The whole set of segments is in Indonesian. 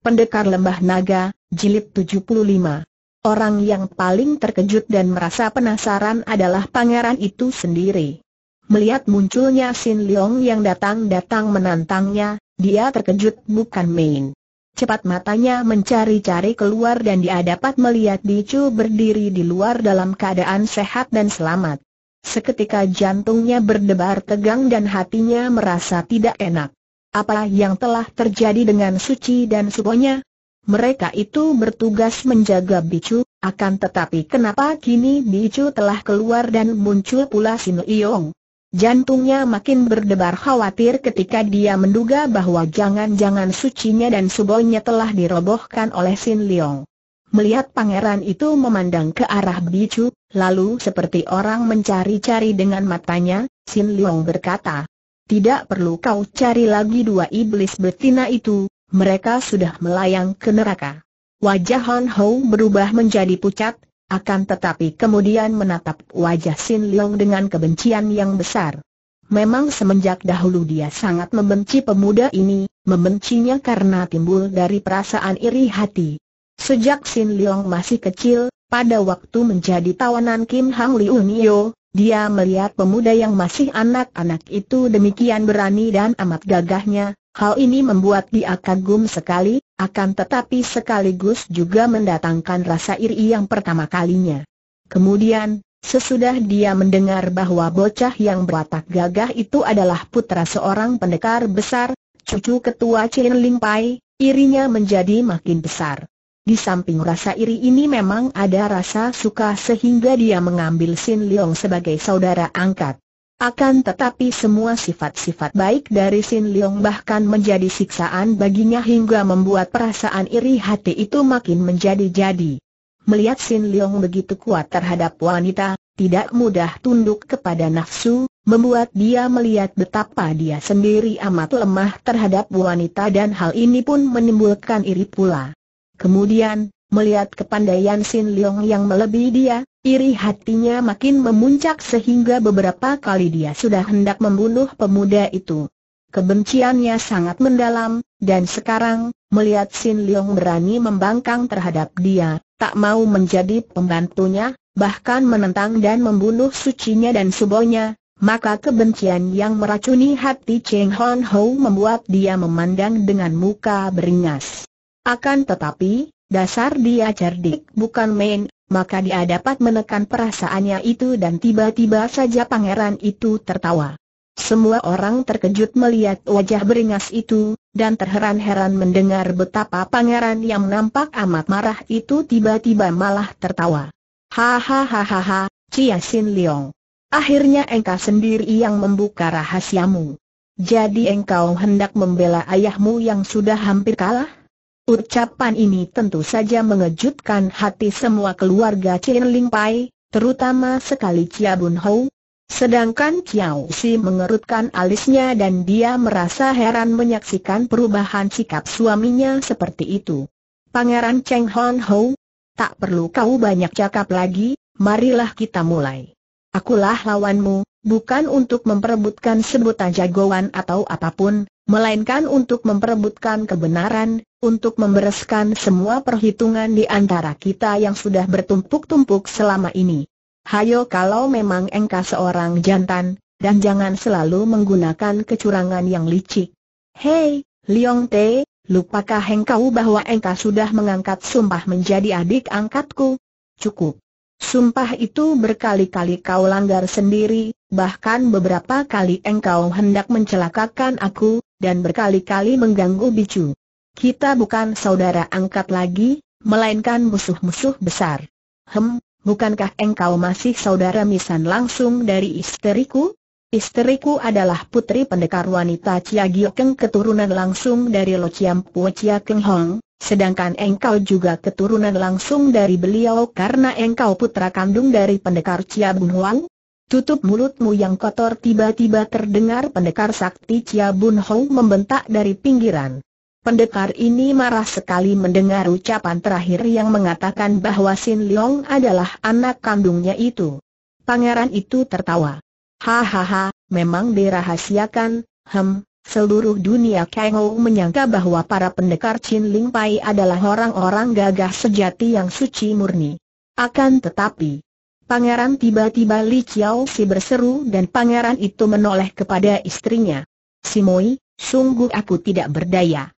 Pendekar Lembah Naga, Jilid 75 Orang yang paling terkejut dan merasa penasaran adalah pangeran itu sendiri. Melihat munculnya Sin Leong yang datang-datang menantangnya, dia terkejut bukan main. Cepat matanya mencari-cari keluar dan dia dapat melihat Chu berdiri di luar dalam keadaan sehat dan selamat. Seketika jantungnya berdebar tegang dan hatinya merasa tidak enak. Apa yang telah terjadi dengan Suci dan Subonya? Mereka itu bertugas menjaga Bicu, akan tetapi kenapa kini Bicu telah keluar dan muncul pula Sin Iyong? Jantungnya makin berdebar khawatir ketika dia menduga bahwa jangan-jangan sucinya dan subonya telah dirobohkan oleh Sin Leong. Melihat pangeran itu memandang ke arah Bicu, lalu seperti orang mencari-cari dengan matanya, Sin Leong berkata, tidak perlu kau cari lagi dua iblis betina itu, mereka sudah melayang ke neraka. Wajah Han Hou berubah menjadi pucat, akan tetapi kemudian menatap wajah Sin Leong dengan kebencian yang besar. Memang semenjak dahulu dia sangat membenci pemuda ini, membencinya karena timbul dari perasaan iri hati. Sejak Sin Leong masih kecil, pada waktu menjadi tawanan Kim Hang Liu Nio, dia melihat pemuda yang masih anak-anak itu demikian berani dan amat gagahnya, hal ini membuat dia kagum sekali, akan tetapi sekaligus juga mendatangkan rasa iri yang pertama kalinya. Kemudian, Sesudah dia mendengar bahwa bocah yang berwatak gagah itu adalah putra seorang pendekar besar, cucu ketua Chin Ling Pai, irinya menjadi makin besar. Di samping rasa iri ini memang ada rasa suka sehingga dia mengambil Sin Leong sebagai saudara angkat. Akan tetapi semua sifat-sifat baik dari Sin Leong bahkan menjadi siksaan baginya hingga membuat perasaan iri hati itu makin menjadi-jadi. Melihat Sin Leong begitu kuat terhadap wanita, tidak mudah tunduk kepada nafsu, membuat dia melihat betapa dia sendiri amat lemah terhadap wanita dan hal ini pun menimbulkan iri pula. Kemudian, melihat kepandaian Sin Leong yang melebihi dia, iri hatinya makin memuncak sehingga beberapa kali dia sudah hendak membunuh pemuda itu. Kebenciannya sangat mendalam, dan sekarang, melihat Sin Leong berani membangkang terhadap dia, tak mau menjadi pembantunya, bahkan menentang dan membunuh sucinya dan subonya, maka kebencian yang meracuni hati Cheng Hon Ho membuat dia memandang dengan muka beringas. Akan tetapi, dasar dia cerdik bukan main, maka dia dapat menekan perasaannya itu dan tiba-tiba saja pangeran itu tertawa. Semua orang terkejut melihat wajah beringas itu, dan terheran-heran mendengar betapa pangeran yang nampak amat marah itu tiba-tiba malah tertawa. Hahaha, Chia Sin Leong. Akhirnya engkau sendiri yang membuka rahasiamu. Jadi engkau hendak membela ayahmu yang sudah hampir kalah? Ucapan ini tentu saja mengejutkan hati semua keluarga Chen Ling Pai, terutama sekali Chia Bun Hou. Sedangkan Chiao Si mengerutkan alisnya dan dia merasa heran menyaksikan perubahan sikap suaminya seperti itu. Pangeran Cheng Hon Hou, tak perlu kau banyak cakap lagi, marilah kita mulai. Akulah lawanmu, bukan untuk memperebutkan sebutan jagoan atau apapun, melainkan untuk memperebutkan kebenaran, untuk membereskan semua perhitungan di antara kita yang sudah bertumpuk-tumpuk selama ini. Hayo kalau memang engkau seorang jantan, dan jangan selalu menggunakan kecurangan yang licik. Hei, Liong Te, lupakah engkau bahwa engkau sudah mengangkat sumpah menjadi adik angkatku? Cukup. Sumpah itu berkali-kali kau langgar sendiri, bahkan beberapa kali engkau hendak mencelakakan aku, dan berkali-kali mengganggu bicu. Kita bukan saudara angkat lagi, melainkan musuh-musuh besar. Hem, bukankah engkau masih saudara misan langsung dari isteriku? Isteriku adalah putri pendekar wanita Chia Giokeng keturunan langsung dari Lo Chiam Pua Chia Keng Hong, Sedangkan engkau juga keturunan langsung dari beliau karena engkau putra kandung dari pendekar Chia Bun Huang. Tutup mulutmu yang kotor tiba-tiba terdengar pendekar sakti Chia Bun Hong membentak dari pinggiran. Pendekar ini marah sekali mendengar ucapan terakhir yang mengatakan bahwa Sin Leong adalah anak kandungnya itu. Pangeran itu tertawa. Hahaha, memang dirahasiakan, hem, seluruh dunia Ho menyangka bahwa para pendekar Chin Ling Pai adalah orang-orang gagah sejati yang suci murni. Akan tetapi, Pangeran tiba-tiba Li Chiao Si berseru dan pangeran itu menoleh kepada istrinya. Si Moi, sungguh aku tidak berdaya.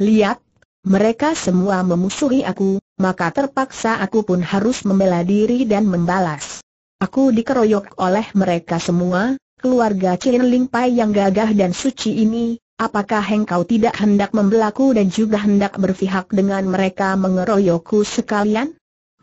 Lihat, mereka semua memusuhi aku, maka terpaksa aku pun harus membela diri dan membalas. Aku dikeroyok oleh mereka semua, keluarga Chin Ling Pai yang gagah dan suci ini, apakah engkau tidak hendak membelaku dan juga hendak berpihak dengan mereka mengeroyokku sekalian?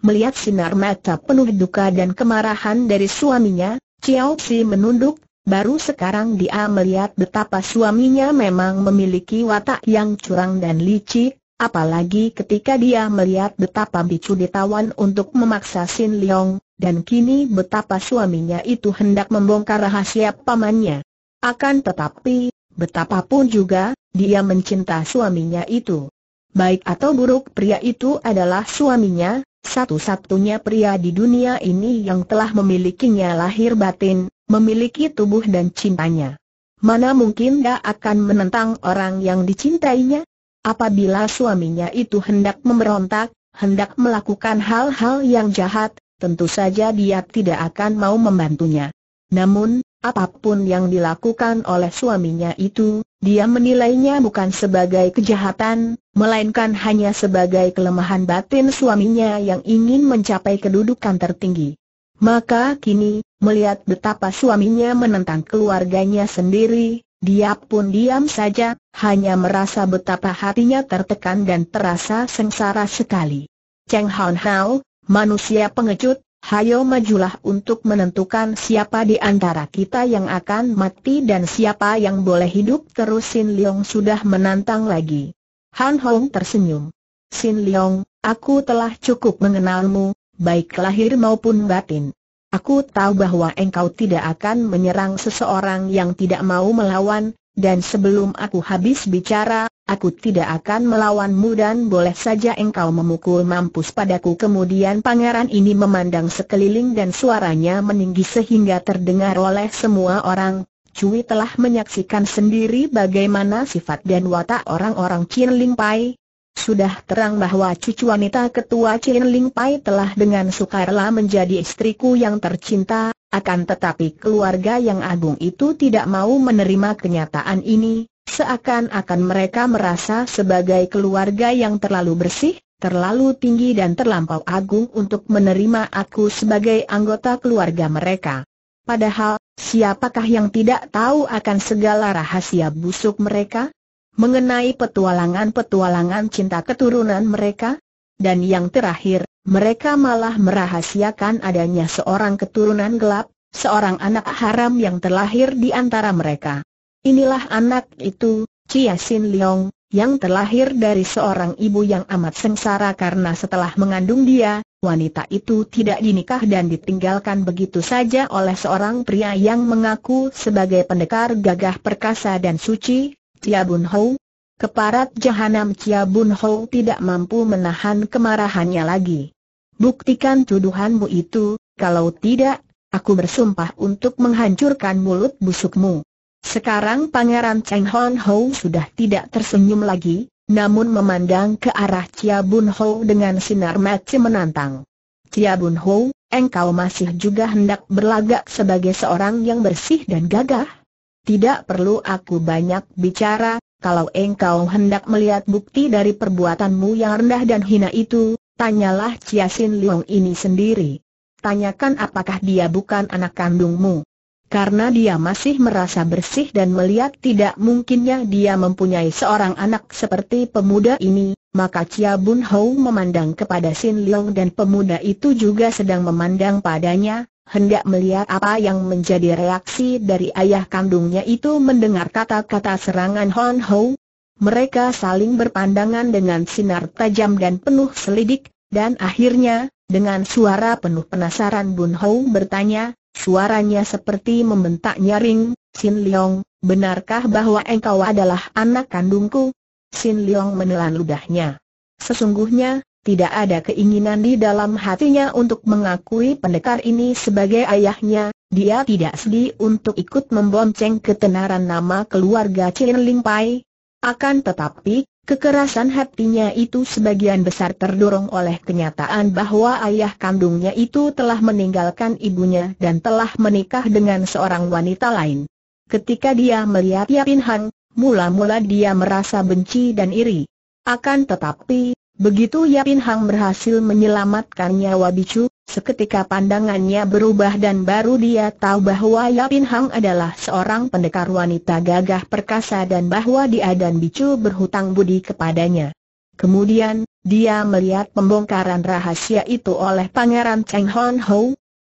Melihat sinar mata penuh duka dan kemarahan dari suaminya, Chiao Si menunduk Baru sekarang dia melihat betapa suaminya memang memiliki watak yang curang dan licik, apalagi ketika dia melihat betapa Bicu ditawan untuk memaksa Sin Leong, dan kini betapa suaminya itu hendak membongkar rahasia pamannya. Akan tetapi, betapapun juga, dia mencinta suaminya itu. Baik atau buruk pria itu adalah suaminya, satu-satunya pria di dunia ini yang telah memilikinya lahir batin, memiliki tubuh dan cintanya. Mana mungkin dia akan menentang orang yang dicintainya? Apabila suaminya itu hendak memberontak, hendak melakukan hal-hal yang jahat, tentu saja dia tidak akan mau membantunya. Namun, Apapun yang dilakukan oleh suaminya itu, dia menilainya bukan sebagai kejahatan, melainkan hanya sebagai kelemahan batin suaminya yang ingin mencapai kedudukan tertinggi. Maka kini, melihat betapa suaminya menentang keluarganya sendiri, dia pun diam saja, hanya merasa betapa hatinya tertekan dan terasa sengsara sekali. Cheng Hao Hao, manusia pengecut, hayo majulah untuk menentukan siapa di antara kita yang akan mati dan siapa yang boleh hidup terus Sin Leong sudah menantang lagi. Han Hong tersenyum. Sin Leong, aku telah cukup mengenalmu, baik lahir maupun batin. Aku tahu bahwa engkau tidak akan menyerang seseorang yang tidak mau melawan, dan sebelum aku habis bicara, Aku tidak akan melawanmu dan boleh saja engkau memukul mampus padaku Kemudian pangeran ini memandang sekeliling dan suaranya meninggi sehingga terdengar oleh semua orang Cui telah menyaksikan sendiri bagaimana sifat dan watak orang-orang Chin Ling Pai Sudah terang bahwa cucu wanita ketua Chin Ling Pai telah dengan sukarela menjadi istriku yang tercinta Akan tetapi keluarga yang agung itu tidak mau menerima kenyataan ini Seakan-akan mereka merasa sebagai keluarga yang terlalu bersih, terlalu tinggi dan terlampau agung untuk menerima aku sebagai anggota keluarga mereka. Padahal, siapakah yang tidak tahu akan segala rahasia busuk mereka? Mengenai petualangan-petualangan cinta keturunan mereka? Dan yang terakhir, mereka malah merahasiakan adanya seorang keturunan gelap, seorang anak haram yang terlahir di antara mereka. Inilah anak itu, Chia Sin Leong, yang terlahir dari seorang ibu yang amat sengsara karena setelah mengandung dia, wanita itu tidak dinikah dan ditinggalkan begitu saja oleh seorang pria yang mengaku sebagai pendekar gagah perkasa dan suci, Chia Bun Ho. Keparat jahanam Chia Bun Ho tidak mampu menahan kemarahannya lagi. Buktikan tuduhanmu itu, kalau tidak, aku bersumpah untuk menghancurkan mulut busukmu. Sekarang Pangeran Cheng Hon Ho sudah tidak tersenyum lagi, namun memandang ke arah Chia Bun Ho dengan sinar mata menantang. Chia Bun Ho, engkau masih juga hendak berlagak sebagai seorang yang bersih dan gagah? Tidak perlu aku banyak bicara, kalau engkau hendak melihat bukti dari perbuatanmu yang rendah dan hina itu, tanyalah Chia Sin Leong ini sendiri. Tanyakan apakah dia bukan anak kandungmu. Karena dia masih merasa bersih dan melihat tidak mungkinnya dia mempunyai seorang anak seperti pemuda ini, maka Chia Bun Hou memandang kepada Sin Leong dan pemuda itu juga sedang memandang padanya, hendak melihat apa yang menjadi reaksi dari ayah kandungnya itu mendengar kata-kata serangan Hon Hou. Mereka saling berpandangan dengan sinar tajam dan penuh selidik, dan akhirnya, dengan suara penuh penasaran Bun Hou bertanya, Suaranya seperti membentak nyaring, Sin Leong, benarkah bahwa engkau adalah anak kandungku? Sin Leong menelan ludahnya. Sesungguhnya, tidak ada keinginan di dalam hatinya untuk mengakui pendekar ini sebagai ayahnya, dia tidak sedih untuk ikut membonceng ketenaran nama keluarga Chin Ling Pai. Akan tetapi, Kekerasan hatinya itu sebagian besar terdorong oleh kenyataan bahwa ayah kandungnya itu telah meninggalkan ibunya dan telah menikah dengan seorang wanita lain. Ketika dia melihat Yapin Hang, mula-mula dia merasa benci dan iri. Akan tetapi, begitu Yapin Hang berhasil menyelamatkan nyawa Bicu, Seketika pandangannya berubah dan baru dia tahu bahwa Yapin Hang adalah seorang pendekar wanita gagah perkasa dan bahwa dia dan Bicu berhutang budi kepadanya. Kemudian, dia melihat pembongkaran rahasia itu oleh Pangeran Cheng Hon Ho.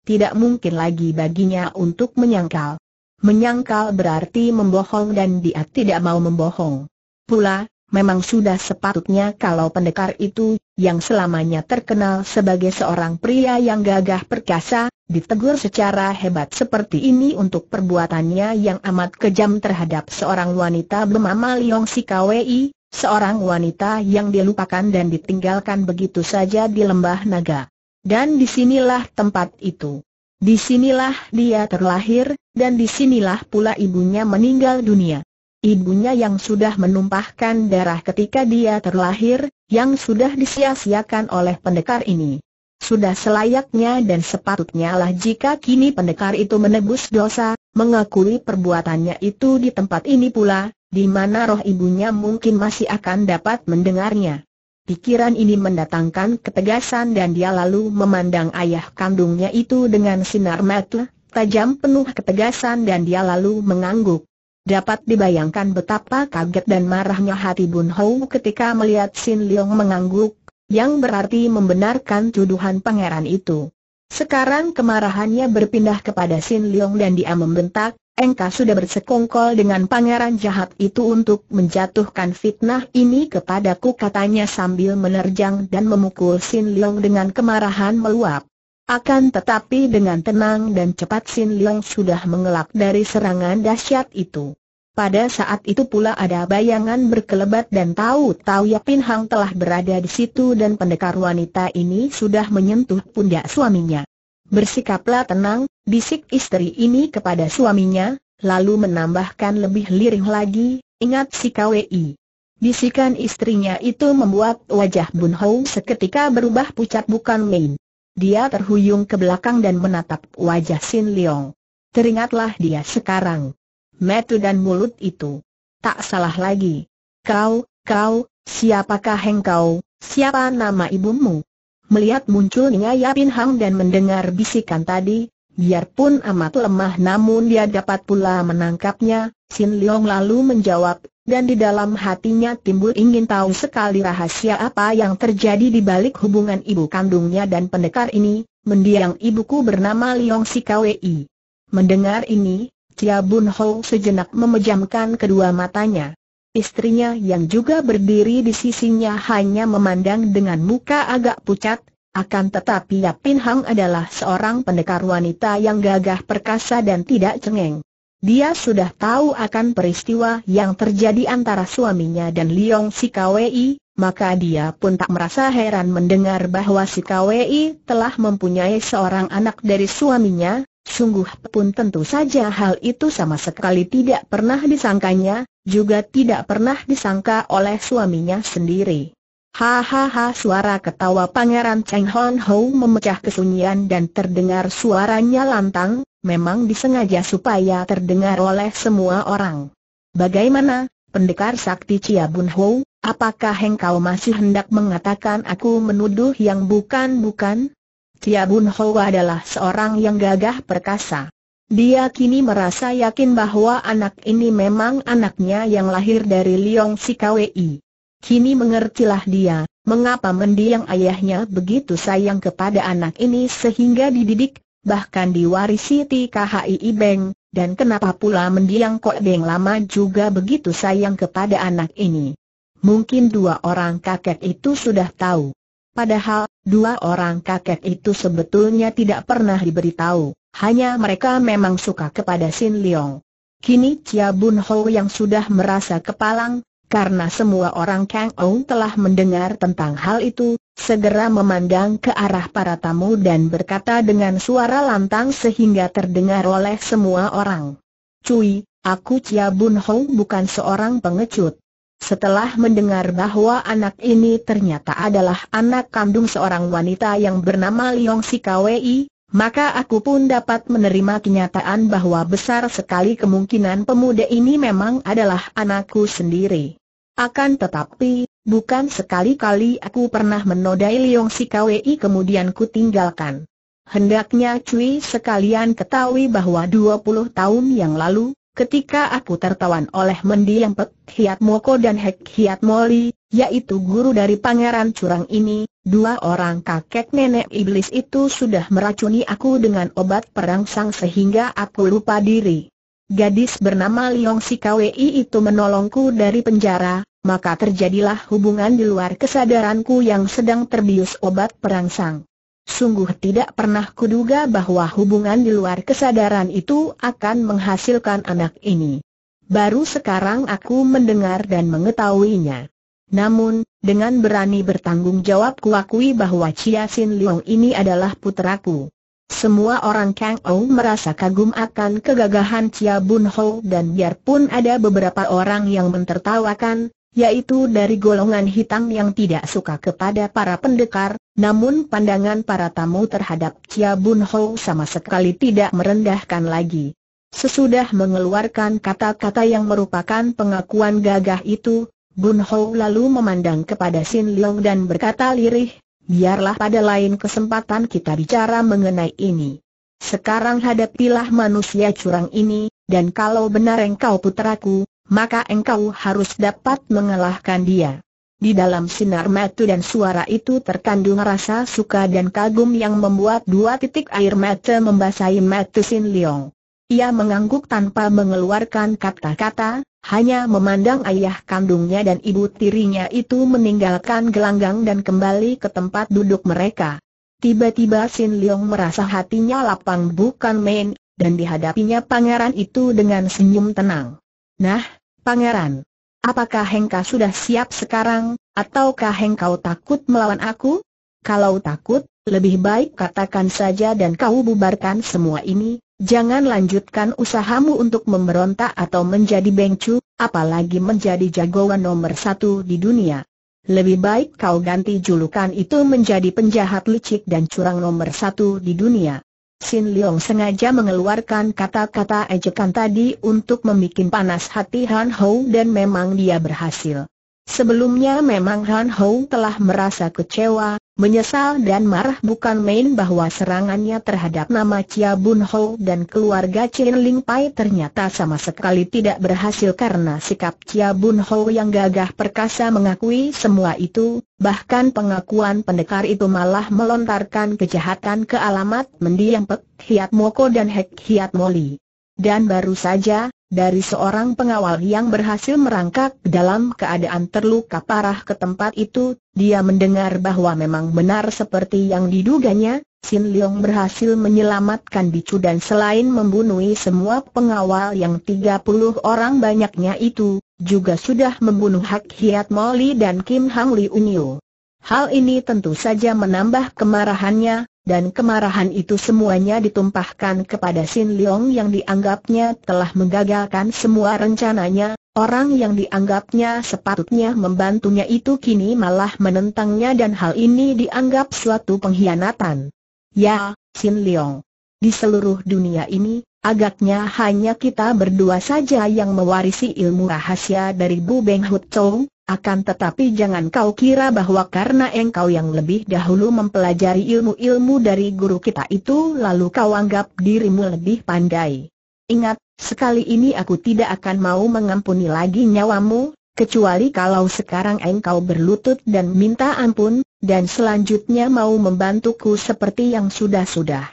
Tidak mungkin lagi baginya untuk menyangkal. Menyangkal berarti membohong dan dia tidak mau membohong. Pula, memang sudah sepatutnya kalau pendekar itu yang selamanya terkenal sebagai seorang pria yang gagah perkasa, ditegur secara hebat seperti ini untuk perbuatannya yang amat kejam terhadap seorang wanita bernama Liong Kwei, seorang wanita yang dilupakan dan ditinggalkan begitu saja di lembah naga. Dan disinilah tempat itu. Disinilah dia terlahir, dan disinilah pula ibunya meninggal dunia. Ibunya yang sudah menumpahkan darah ketika dia terlahir, yang sudah disia-siakan oleh pendekar ini. Sudah selayaknya dan sepatutnya lah jika kini pendekar itu menebus dosa, mengakui perbuatannya itu di tempat ini pula, di mana roh ibunya mungkin masih akan dapat mendengarnya. Pikiran ini mendatangkan ketegasan dan dia lalu memandang ayah kandungnya itu dengan sinar mata tajam penuh ketegasan dan dia lalu mengangguk. Dapat dibayangkan betapa kaget dan marahnya hati Bun Hou ketika melihat Sin Leong mengangguk, yang berarti membenarkan tuduhan pangeran itu. Sekarang kemarahannya berpindah kepada Sin Leong dan dia membentak, Engkau sudah bersekongkol dengan pangeran jahat itu untuk menjatuhkan fitnah ini kepadaku katanya sambil menerjang dan memukul Sin Leong dengan kemarahan meluap. Akan tetapi dengan tenang dan cepat Sin Liang sudah mengelak dari serangan dahsyat itu. Pada saat itu pula ada bayangan berkelebat dan tahu-tahu Yapin Hang telah berada di situ dan pendekar wanita ini sudah menyentuh pundak suaminya. Bersikaplah tenang, bisik istri ini kepada suaminya, lalu menambahkan lebih lirih lagi, ingat si KWI. Bisikan istrinya itu membuat wajah Bun Hou seketika berubah pucat bukan main. Dia terhuyung ke belakang dan menatap wajah Sin Leong. Teringatlah dia sekarang. Metu dan mulut itu. Tak salah lagi. Kau, kau, siapakah engkau, siapa nama ibumu? Melihat munculnya Yapin Hang dan mendengar bisikan tadi, biarpun amat lemah namun dia dapat pula menangkapnya, Sin Leong lalu menjawab, dan di dalam hatinya timbul ingin tahu sekali rahasia apa yang terjadi di balik hubungan ibu kandungnya dan pendekar ini, mendiang ibuku bernama Liong Sikawei. Mendengar ini, Chia Bun Ho sejenak memejamkan kedua matanya. Istrinya yang juga berdiri di sisinya hanya memandang dengan muka agak pucat, akan tetapi Yapin Hang adalah seorang pendekar wanita yang gagah perkasa dan tidak cengeng. Dia sudah tahu akan peristiwa yang terjadi antara suaminya dan Liong Sikawei, maka dia pun tak merasa heran mendengar bahwa Sikawei telah mempunyai seorang anak dari suaminya, sungguh pun tentu saja hal itu sama sekali tidak pernah disangkanya, juga tidak pernah disangka oleh suaminya sendiri. Hahaha suara ketawa Pangeran Cheng Hon Ho memecah kesunyian dan terdengar suaranya lantang, memang disengaja supaya terdengar oleh semua orang. Bagaimana, pendekar sakti Chia Bun Ho, apakah engkau masih hendak mengatakan aku menuduh yang bukan-bukan? Chia Bun Ho adalah seorang yang gagah perkasa. Dia kini merasa yakin bahwa anak ini memang anaknya yang lahir dari Liong Kwei. Kini mengertilah dia, mengapa mendiang ayahnya begitu sayang kepada anak ini sehingga dididik, bahkan diwarisi TKHI Beng, dan kenapa pula mendiang Kok Beng lama juga begitu sayang kepada anak ini. Mungkin dua orang kakek itu sudah tahu. Padahal, dua orang kakek itu sebetulnya tidak pernah diberitahu, hanya mereka memang suka kepada Sin Leong. Kini Chia Bun Ho yang sudah merasa kepalang, karena semua orang Kang Ong telah mendengar tentang hal itu, segera memandang ke arah para tamu dan berkata dengan suara lantang sehingga terdengar oleh semua orang. Cui, aku Chia Bun Hong bukan seorang pengecut. Setelah mendengar bahwa anak ini ternyata adalah anak kandung seorang wanita yang bernama Liong Sikawei, maka aku pun dapat menerima kenyataan bahwa besar sekali kemungkinan pemuda ini memang adalah anakku sendiri. Akan tetapi, Bukan sekali-kali aku pernah menodai Leong Si Kwei kemudian ku tinggalkan. Hendaknya Cui sekalian ketahui bahwa 20 tahun yang lalu, ketika aku tertawan oleh mendiang Pek Hiat Moko dan Hek Hiat Moli, yaitu guru dari pangeran curang ini, dua orang kakek nenek iblis itu sudah meracuni aku dengan obat perangsang sehingga aku lupa diri. Gadis bernama Leong Si itu menolongku dari penjara, maka terjadilah hubungan di luar kesadaranku yang sedang terbius obat perangsang. Sungguh tidak pernah kuduga bahwa hubungan di luar kesadaran itu akan menghasilkan anak ini. Baru sekarang aku mendengar dan mengetahuinya. Namun, dengan berani bertanggung jawab kuakui bahwa Chia Sin Leong ini adalah puteraku. Semua orang Kang Ou merasa kagum akan kegagahan Chia Bun Ho dan biarpun ada beberapa orang yang mentertawakan, yaitu dari golongan hitam yang tidak suka kepada para pendekar, namun pandangan para tamu terhadap Chia Bun Ho sama sekali tidak merendahkan lagi. Sesudah mengeluarkan kata-kata yang merupakan pengakuan gagah itu, Bun Ho lalu memandang kepada Sin Leong dan berkata lirih, biarlah pada lain kesempatan kita bicara mengenai ini. Sekarang hadapilah manusia curang ini, dan kalau benar engkau putraku, maka engkau harus dapat mengalahkan dia. Di dalam sinar mata dan suara itu terkandung rasa suka dan kagum yang membuat dua titik air mata membasahi mata Sin Leong. Ia mengangguk tanpa mengeluarkan kata-kata, hanya memandang ayah kandungnya dan ibu tirinya itu meninggalkan gelanggang dan kembali ke tempat duduk mereka. Tiba-tiba Sin Leong merasa hatinya lapang bukan main, dan dihadapinya pangeran itu dengan senyum tenang. Nah, pangeran. Apakah Hengka sudah siap sekarang, ataukah Hengkau takut melawan aku? Kalau takut, lebih baik katakan saja dan kau bubarkan semua ini, jangan lanjutkan usahamu untuk memberontak atau menjadi bengcu, apalagi menjadi jagoan nomor satu di dunia. Lebih baik kau ganti julukan itu menjadi penjahat licik dan curang nomor satu di dunia. Sin Leong sengaja mengeluarkan kata-kata ejekan tadi untuk membuat panas hati Han Hou dan memang dia berhasil. Sebelumnya memang Han Hou telah merasa kecewa, menyesal dan marah bukan main bahwa serangannya terhadap nama Chia Bun Hou dan keluarga Chen Ling Pai ternyata sama sekali tidak berhasil karena sikap Chia Bun Hou yang gagah perkasa mengakui semua itu, bahkan pengakuan pendekar itu malah melontarkan kejahatan ke alamat mendiang Pek Hiat Moko dan Hek Hiat Moli. Dan baru saja, dari seorang pengawal yang berhasil merangkak dalam keadaan terluka parah ke tempat itu, dia mendengar bahwa memang benar seperti yang diduganya, Sin Leong berhasil menyelamatkan Bicu dan selain membunuhi semua pengawal yang 30 orang banyaknya itu, juga sudah membunuh Hak Hiat Molly dan Kim Hang Li Unyo. Hal ini tentu saja menambah kemarahannya, dan kemarahan itu semuanya ditumpahkan kepada Sin Leong yang dianggapnya telah menggagalkan semua rencananya, orang yang dianggapnya sepatutnya membantunya itu kini malah menentangnya dan hal ini dianggap suatu pengkhianatan. Ya, Sin Leong. Di seluruh dunia ini, Agaknya hanya kita berdua saja yang mewarisi ilmu rahasia dari Bu Beng Hut Chou, akan tetapi jangan kau kira bahwa karena engkau yang lebih dahulu mempelajari ilmu-ilmu dari guru kita itu lalu kau anggap dirimu lebih pandai. Ingat, sekali ini aku tidak akan mau mengampuni lagi nyawamu, kecuali kalau sekarang engkau berlutut dan minta ampun, dan selanjutnya mau membantuku seperti yang sudah-sudah.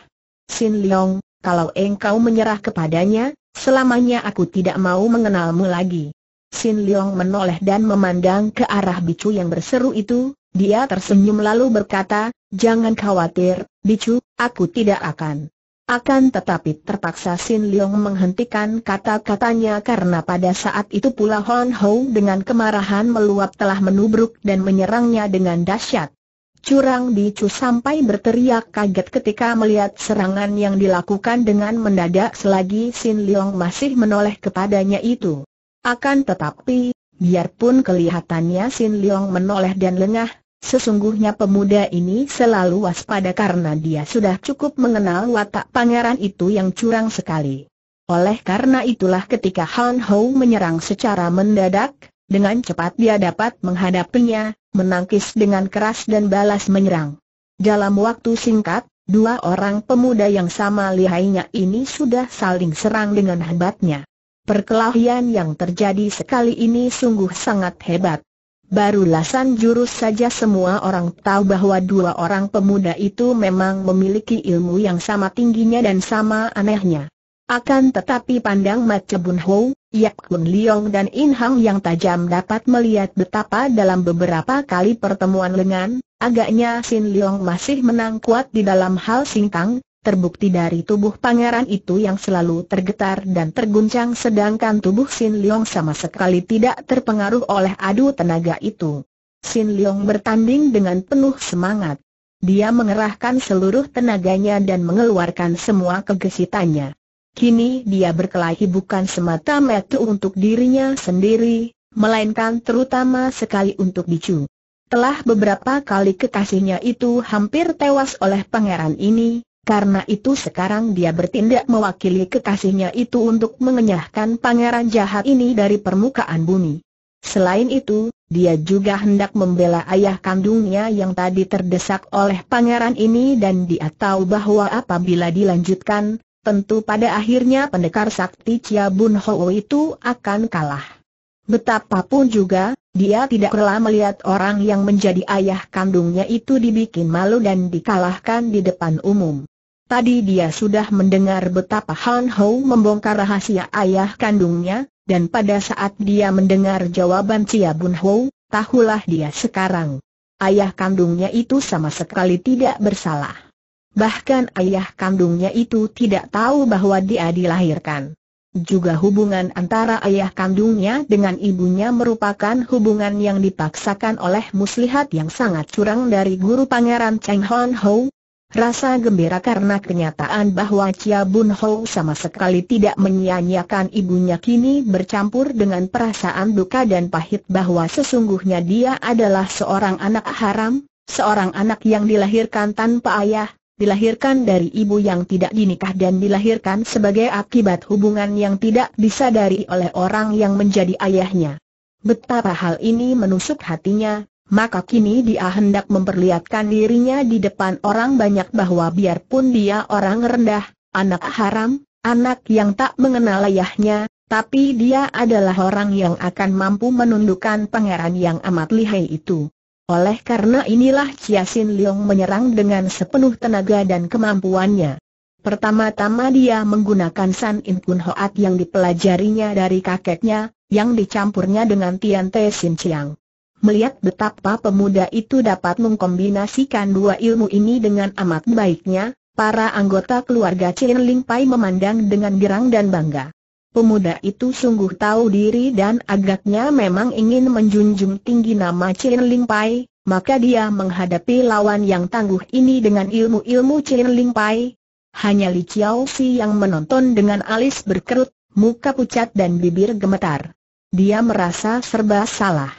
Sin Leong, kalau engkau menyerah kepadanya, selamanya aku tidak mau mengenalmu lagi. Sin Leong menoleh dan memandang ke arah bicu yang berseru itu, dia tersenyum lalu berkata, jangan khawatir, bicu, aku tidak akan. Akan tetapi terpaksa Sin Leong menghentikan kata-katanya karena pada saat itu pula Hon Ho dengan kemarahan meluap telah menubruk dan menyerangnya dengan dahsyat. Curang Bicu sampai berteriak kaget ketika melihat serangan yang dilakukan dengan mendadak selagi Sin Leong masih menoleh kepadanya itu. Akan tetapi, biarpun kelihatannya Sin Leong menoleh dan lengah, sesungguhnya pemuda ini selalu waspada karena dia sudah cukup mengenal watak pangeran itu yang curang sekali. Oleh karena itulah ketika Han Hou menyerang secara mendadak, dengan cepat dia dapat menghadapinya, menangkis dengan keras dan balas menyerang. Dalam waktu singkat, dua orang pemuda yang sama lihainya ini sudah saling serang dengan hebatnya. Perkelahian yang terjadi sekali ini sungguh sangat hebat. Baru lasan jurus saja semua orang tahu bahwa dua orang pemuda itu memang memiliki ilmu yang sama tingginya dan sama anehnya. Akan tetapi pandang Mat Cebun Hou, Yap Kun Leong dan In Hang yang tajam dapat melihat betapa dalam beberapa kali pertemuan lengan, agaknya Sin Leong masih menang kuat di dalam hal singkang, terbukti dari tubuh pangeran itu yang selalu tergetar dan terguncang sedangkan tubuh Sin Leong sama sekali tidak terpengaruh oleh adu tenaga itu. Sin Leong bertanding dengan penuh semangat. Dia mengerahkan seluruh tenaganya dan mengeluarkan semua kegesitannya. Kini dia berkelahi bukan semata-mata untuk dirinya sendiri, melainkan terutama sekali untuk Bicu. Telah beberapa kali kekasihnya itu hampir tewas oleh pangeran ini, karena itu sekarang dia bertindak mewakili kekasihnya itu untuk mengenyahkan pangeran jahat ini dari permukaan bumi. Selain itu, dia juga hendak membela ayah kandungnya yang tadi terdesak oleh pangeran ini dan dia tahu bahwa apabila dilanjutkan, tentu pada akhirnya pendekar sakti Chia Bun Ho itu akan kalah. Betapapun juga, dia tidak rela melihat orang yang menjadi ayah kandungnya itu dibikin malu dan dikalahkan di depan umum. Tadi dia sudah mendengar betapa Han Ho membongkar rahasia ayah kandungnya, dan pada saat dia mendengar jawaban Chia Bun Ho, tahulah dia sekarang. Ayah kandungnya itu sama sekali tidak bersalah bahkan ayah kandungnya itu tidak tahu bahwa dia dilahirkan. Juga hubungan antara ayah kandungnya dengan ibunya merupakan hubungan yang dipaksakan oleh muslihat yang sangat curang dari guru pangeran Cheng Hon Ho. Rasa gembira karena kenyataan bahwa Chia Bun Ho sama sekali tidak menyia-nyiakan ibunya kini bercampur dengan perasaan duka dan pahit bahwa sesungguhnya dia adalah seorang anak haram, seorang anak yang dilahirkan tanpa ayah, dilahirkan dari ibu yang tidak dinikah dan dilahirkan sebagai akibat hubungan yang tidak disadari oleh orang yang menjadi ayahnya. Betapa hal ini menusuk hatinya, maka kini dia hendak memperlihatkan dirinya di depan orang banyak bahwa biarpun dia orang rendah, anak haram, anak yang tak mengenal ayahnya, tapi dia adalah orang yang akan mampu menundukkan pangeran yang amat lihai itu. Oleh karena inilah Sin Leong menyerang dengan sepenuh tenaga dan kemampuannya. Pertama-tama dia menggunakan San In Kun Hoat yang dipelajarinya dari kakeknya, yang dicampurnya dengan Tian Te Sin Chiang. Melihat betapa pemuda itu dapat mengkombinasikan dua ilmu ini dengan amat baiknya, para anggota keluarga Chin Ling Pai memandang dengan girang dan bangga. Pemuda itu sungguh tahu diri dan agaknya memang ingin menjunjung tinggi nama Chin Ling Pai, maka dia menghadapi lawan yang tangguh ini dengan ilmu-ilmu Chin Ling Pai. Hanya Li Chiao Si yang menonton dengan alis berkerut, muka pucat dan bibir gemetar. Dia merasa serba salah.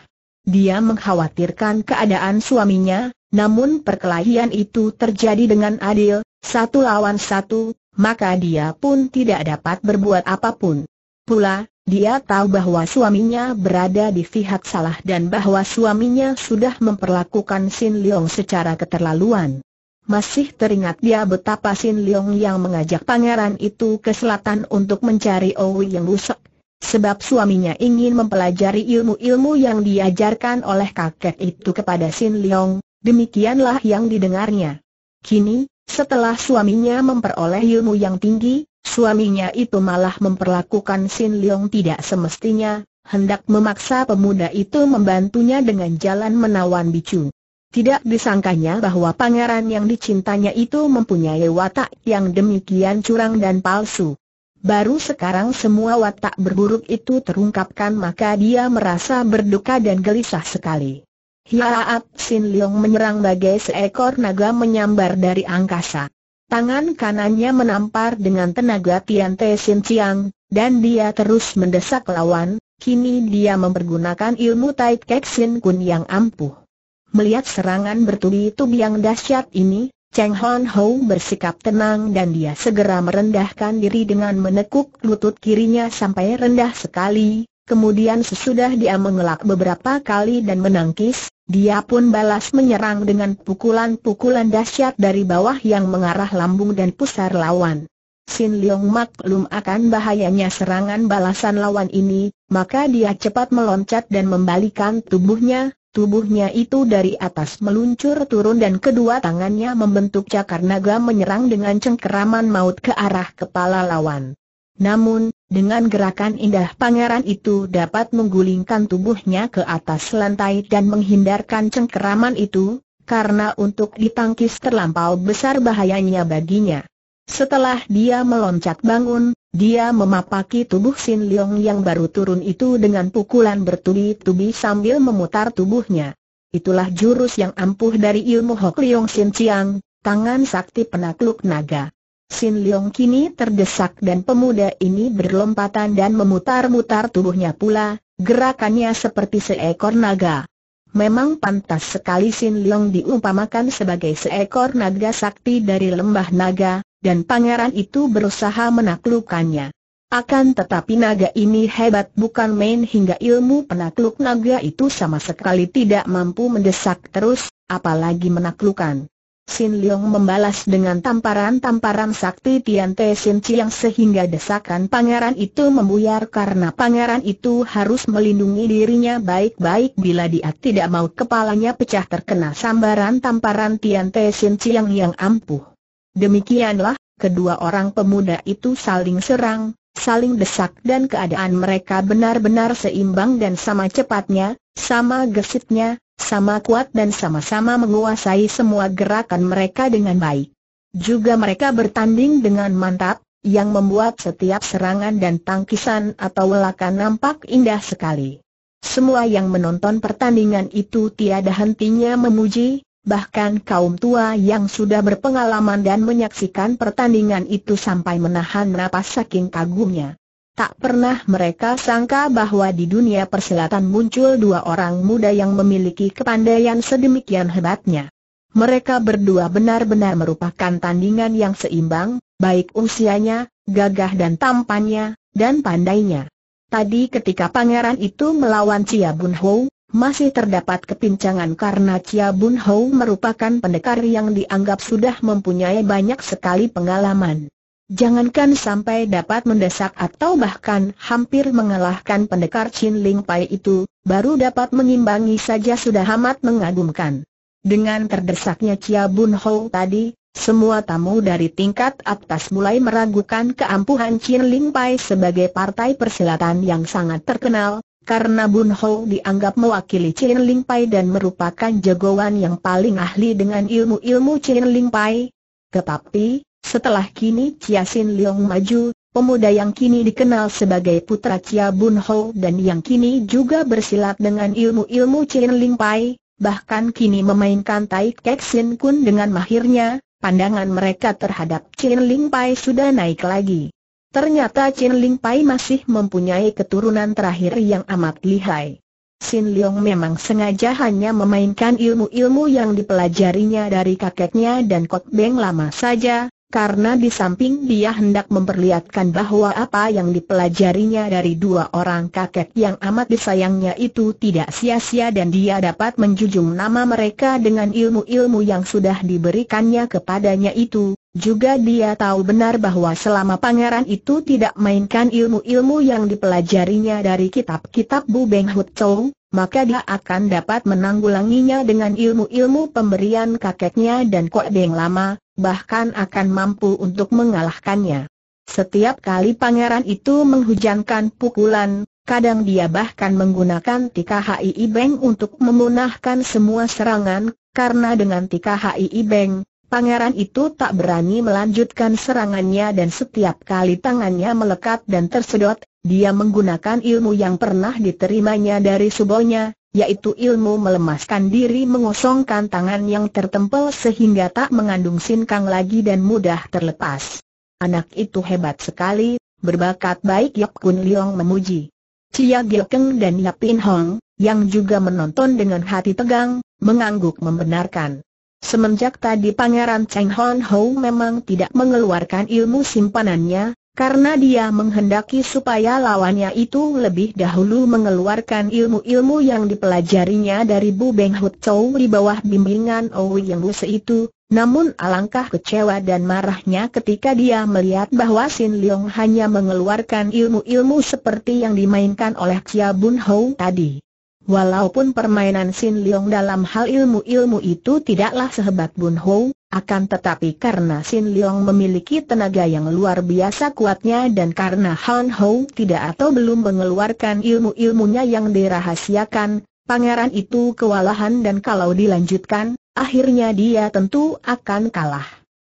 Dia mengkhawatirkan keadaan suaminya, namun perkelahian itu terjadi dengan adil, satu lawan satu, maka dia pun tidak dapat berbuat apapun. Pula, dia tahu bahwa suaminya berada di pihak salah dan bahwa suaminya sudah memperlakukan Sin Leong secara keterlaluan. Masih teringat dia betapa Sin Leong yang mengajak pangeran itu ke selatan untuk mencari Owi oh yang rusak. Sebab suaminya ingin mempelajari ilmu-ilmu yang diajarkan oleh kakek itu kepada Sin Leong, demikianlah yang didengarnya. Kini, setelah suaminya memperoleh ilmu yang tinggi, suaminya itu malah memperlakukan Sin Leong tidak semestinya, hendak memaksa pemuda itu membantunya dengan jalan menawan bicu. Tidak disangkanya bahwa pangeran yang dicintanya itu mempunyai watak yang demikian curang dan palsu. Baru sekarang semua watak berburuk itu terungkapkan maka dia merasa berduka dan gelisah sekali. Hiaat Sin Leong menyerang bagai seekor naga menyambar dari angkasa. Tangan kanannya menampar dengan tenaga Tian Te Sin Chiang, dan dia terus mendesak lawan, kini dia mempergunakan ilmu Tai Kek Sin Kun yang ampuh. Melihat serangan bertubi-tubi yang dahsyat ini, Cheng Hon Ho bersikap tenang dan dia segera merendahkan diri dengan menekuk lutut kirinya sampai rendah sekali, Kemudian sesudah dia mengelak beberapa kali dan menangkis, dia pun balas menyerang dengan pukulan-pukulan dahsyat dari bawah yang mengarah lambung dan pusar lawan. Sin Leong maklum akan bahayanya serangan balasan lawan ini, maka dia cepat meloncat dan membalikan tubuhnya, tubuhnya itu dari atas meluncur turun dan kedua tangannya membentuk cakar naga menyerang dengan cengkeraman maut ke arah kepala lawan. Namun, dengan gerakan indah pangeran itu dapat menggulingkan tubuhnya ke atas lantai dan menghindarkan cengkeraman itu, karena untuk ditangkis terlampau besar bahayanya baginya. Setelah dia meloncat bangun, dia memapaki tubuh Sin Leong yang baru turun itu dengan pukulan bertubi-tubi sambil memutar tubuhnya. Itulah jurus yang ampuh dari ilmu Hok Leong Sin Chiang, tangan sakti penakluk naga. Sin Leong kini terdesak dan pemuda ini berlompatan dan memutar-mutar tubuhnya pula, gerakannya seperti seekor naga. Memang pantas sekali Sin Leong diumpamakan sebagai seekor naga sakti dari lembah naga, dan pangeran itu berusaha menaklukkannya. Akan tetapi naga ini hebat bukan main hingga ilmu penakluk naga itu sama sekali tidak mampu mendesak terus, apalagi menaklukkan. Sin Leong membalas dengan tamparan-tamparan sakti Tian Te Sin Chiang sehingga desakan pangeran itu membuyar karena pangeran itu harus melindungi dirinya baik-baik bila dia tidak mau kepalanya pecah terkena sambaran tamparan Tian Te Sin Chiang yang ampuh. Demikianlah, kedua orang pemuda itu saling serang, saling desak dan keadaan mereka benar-benar seimbang dan sama cepatnya, sama gesitnya, sama kuat dan sama-sama menguasai semua gerakan mereka dengan baik. Juga mereka bertanding dengan mantap, yang membuat setiap serangan dan tangkisan atau welakan nampak indah sekali. Semua yang menonton pertandingan itu tiada hentinya memuji, Bahkan kaum tua yang sudah berpengalaman dan menyaksikan pertandingan itu sampai menahan napas saking kagumnya. Tak pernah mereka sangka bahwa di dunia persilatan muncul dua orang muda yang memiliki kepandaian sedemikian hebatnya. Mereka berdua benar-benar merupakan tandingan yang seimbang, baik usianya, gagah dan tampannya, dan pandainya. Tadi ketika pangeran itu melawan Chia Bun Ho, masih terdapat kepincangan karena Chia Bun Ho merupakan pendekar yang dianggap sudah mempunyai banyak sekali pengalaman. Jangankan sampai dapat mendesak atau bahkan hampir mengalahkan pendekar Chin Ling Pai itu, baru dapat mengimbangi saja sudah amat mengagumkan. Dengan terdesaknya Chia Bun Ho tadi, semua tamu dari tingkat atas mulai meragukan keampuhan Chin Ling Pai sebagai partai persilatan yang sangat terkenal, karena Bun Ho dianggap mewakili Chin Ling Pai dan merupakan jagoan yang paling ahli dengan ilmu-ilmu Chin Ling Pai. Tetapi, setelah kini Chia Sin Leong maju, pemuda yang kini dikenal sebagai putra Chia Bun Ho dan yang kini juga bersilat dengan ilmu-ilmu Chin Ling Pai, bahkan kini memainkan Tai Kek Sin Kun dengan mahirnya, pandangan mereka terhadap Chin Ling Pai sudah naik lagi. Ternyata Chin Ling Pai masih mempunyai keturunan terakhir yang amat lihai. Sin Leong memang sengaja hanya memainkan ilmu-ilmu yang dipelajarinya dari kakeknya dan Kot Beng lama saja, karena di samping dia hendak memperlihatkan bahwa apa yang dipelajarinya dari dua orang kakek yang amat disayangnya itu tidak sia-sia dan dia dapat menjunjung nama mereka dengan ilmu-ilmu yang sudah diberikannya kepadanya itu, juga dia tahu benar bahwa selama pangeran itu tidak mainkan ilmu-ilmu yang dipelajarinya dari kitab-kitab Bu Beng Hut Chou, maka dia akan dapat menanggulanginya dengan ilmu-ilmu pemberian kakeknya dan Kok Beng Lama, bahkan akan mampu untuk mengalahkannya. Setiap kali pangeran itu menghujankan pukulan, kadang dia bahkan menggunakan tika HII Beng untuk memunahkan semua serangan, karena dengan tika HII Beng, pangeran itu tak berani melanjutkan serangannya dan setiap kali tangannya melekat dan tersedot, dia menggunakan ilmu yang pernah diterimanya dari subonya, yaitu ilmu melemaskan diri mengosongkan tangan yang tertempel sehingga tak mengandung sinkang lagi dan mudah terlepas. Anak itu hebat sekali, berbakat baik Yap Kun Leong memuji. Cia Gilkeng dan Yap In Hong, yang juga menonton dengan hati tegang, mengangguk membenarkan. Semenjak tadi Pangeran Cheng Hon Ho memang tidak mengeluarkan ilmu simpanannya, karena dia menghendaki supaya lawannya itu lebih dahulu mengeluarkan ilmu-ilmu yang dipelajarinya dari Bu Beng Hut Chow di bawah bimbingan Owi Yang Buse itu, namun alangkah kecewa dan marahnya ketika dia melihat bahwa Sin Leong hanya mengeluarkan ilmu-ilmu seperti yang dimainkan oleh Chia Bun Hou tadi. Walaupun permainan Sin Leong dalam hal ilmu-ilmu itu tidaklah sehebat Bun Hou, akan tetapi karena Sin Leong memiliki tenaga yang luar biasa kuatnya dan karena Han Hou tidak atau belum mengeluarkan ilmu-ilmunya yang dirahasiakan, pangeran itu kewalahan dan kalau dilanjutkan, akhirnya dia tentu akan kalah.